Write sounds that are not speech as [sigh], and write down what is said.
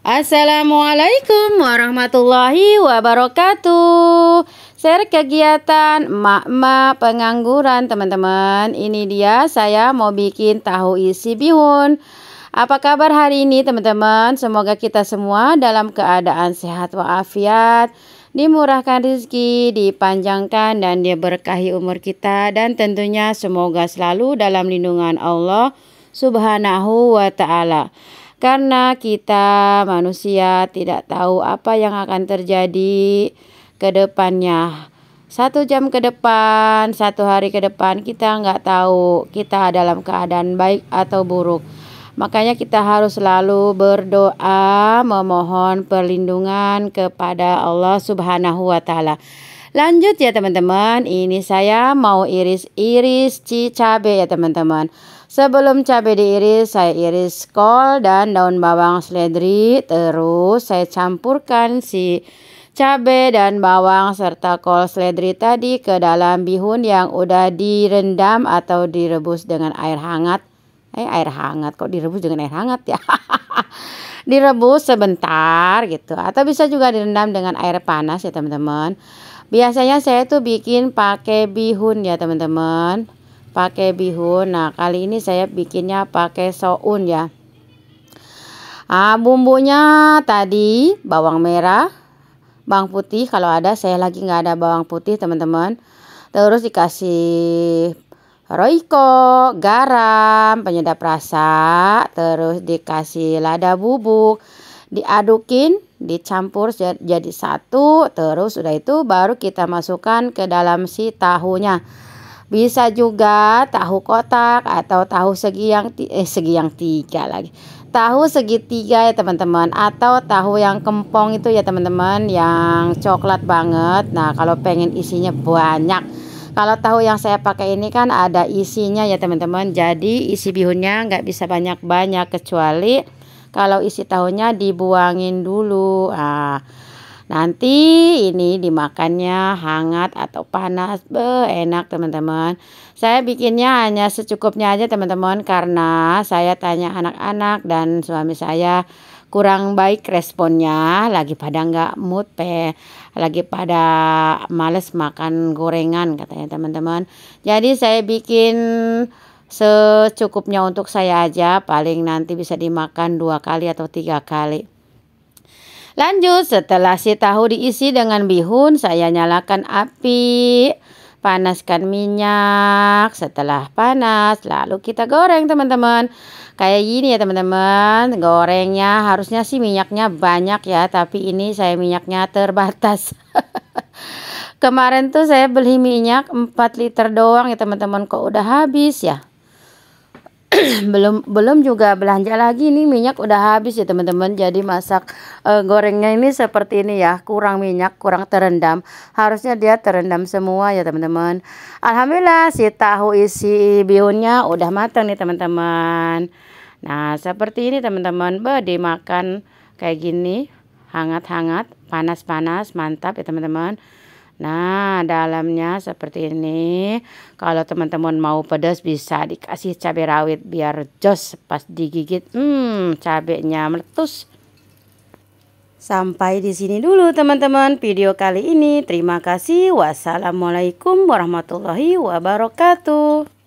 Assalamualaikum warahmatullahi wabarakatuh Share kegiatan mak emak pengangguran teman-teman Ini dia saya mau bikin tahu isi bihun Apa kabar hari ini teman-teman Semoga kita semua dalam keadaan sehat walafiat Dimurahkan rezeki, dipanjangkan dan diberkahi umur kita Dan tentunya semoga selalu dalam lindungan Allah Subhanahu wa ta'ala karena kita manusia tidak tahu apa yang akan terjadi ke depannya. Satu jam ke depan, satu hari ke depan, kita nggak tahu kita dalam keadaan baik atau buruk. Makanya kita harus selalu berdoa, memohon perlindungan kepada Allah Subhanahu wa taala. Lanjut ya teman-teman, ini saya mau iris-iris cabe ya teman-teman. Sebelum cabai diiris, saya iris kol dan daun bawang seledri. Terus saya campurkan si cabai dan bawang serta kol seledri tadi ke dalam bihun yang udah direndam atau direbus dengan air hangat. Eh air hangat kok direbus dengan air hangat ya. [laughs] direbus sebentar gitu atau bisa juga direndam dengan air panas ya teman-teman. Biasanya saya tuh bikin pakai bihun ya teman-teman pakai bihun. Nah, kali ini saya bikinnya pakai soun ya. Ah, bumbunya tadi bawang merah, bawang putih kalau ada saya lagi nggak ada bawang putih teman-teman. Terus dikasih roiko, garam, penyedap rasa, terus dikasih lada bubuk, diadukin, dicampur jadi satu, terus udah itu baru kita masukkan ke dalam si tahunya. Bisa juga tahu kotak atau tahu segi yang eh, segi yang tiga lagi. Tahu segitiga ya teman-teman atau tahu yang kempong itu ya teman-teman yang coklat banget. Nah, kalau pengen isinya banyak. Kalau tahu yang saya pakai ini kan ada isinya ya teman-teman. Jadi isi bihunnya nggak bisa banyak-banyak kecuali kalau isi tahunya dibuangin dulu. Nah, Nanti ini dimakannya hangat atau panas, be enak teman-teman. Saya bikinnya hanya secukupnya aja teman-teman karena saya tanya anak-anak dan suami saya kurang baik responnya lagi pada nggak mood pe lagi pada males makan gorengan katanya teman-teman jadi saya bikin secukupnya untuk saya aja paling nanti bisa dimakan dua kali atau tiga kali Lanjut, setelah si tahu diisi dengan bihun, saya nyalakan api. Panaskan minyak, setelah panas lalu kita goreng teman-teman Kayak gini ya teman-teman, gorengnya harusnya sih minyaknya banyak ya Tapi ini saya minyaknya terbatas [laughs] Kemarin tuh saya beli minyak 4 liter doang ya teman-teman Kok udah habis ya [clears throat] belum belum juga belanja lagi nih minyak udah habis ya teman-teman jadi masak e, gorengnya ini seperti ini ya kurang minyak kurang terendam harusnya dia terendam semua ya teman-teman Alhamdulillah si tahu isi bihunnya udah matang nih teman-teman nah seperti ini teman-teman body makan kayak gini hangat-hangat panas-panas mantap ya teman-teman Nah, dalamnya seperti ini. Kalau teman-teman mau pedas bisa dikasih cabai rawit biar jos pas digigit. Hmm, cabenya meletus. Sampai di sini dulu teman-teman video kali ini. Terima kasih. Wassalamualaikum warahmatullahi wabarakatuh.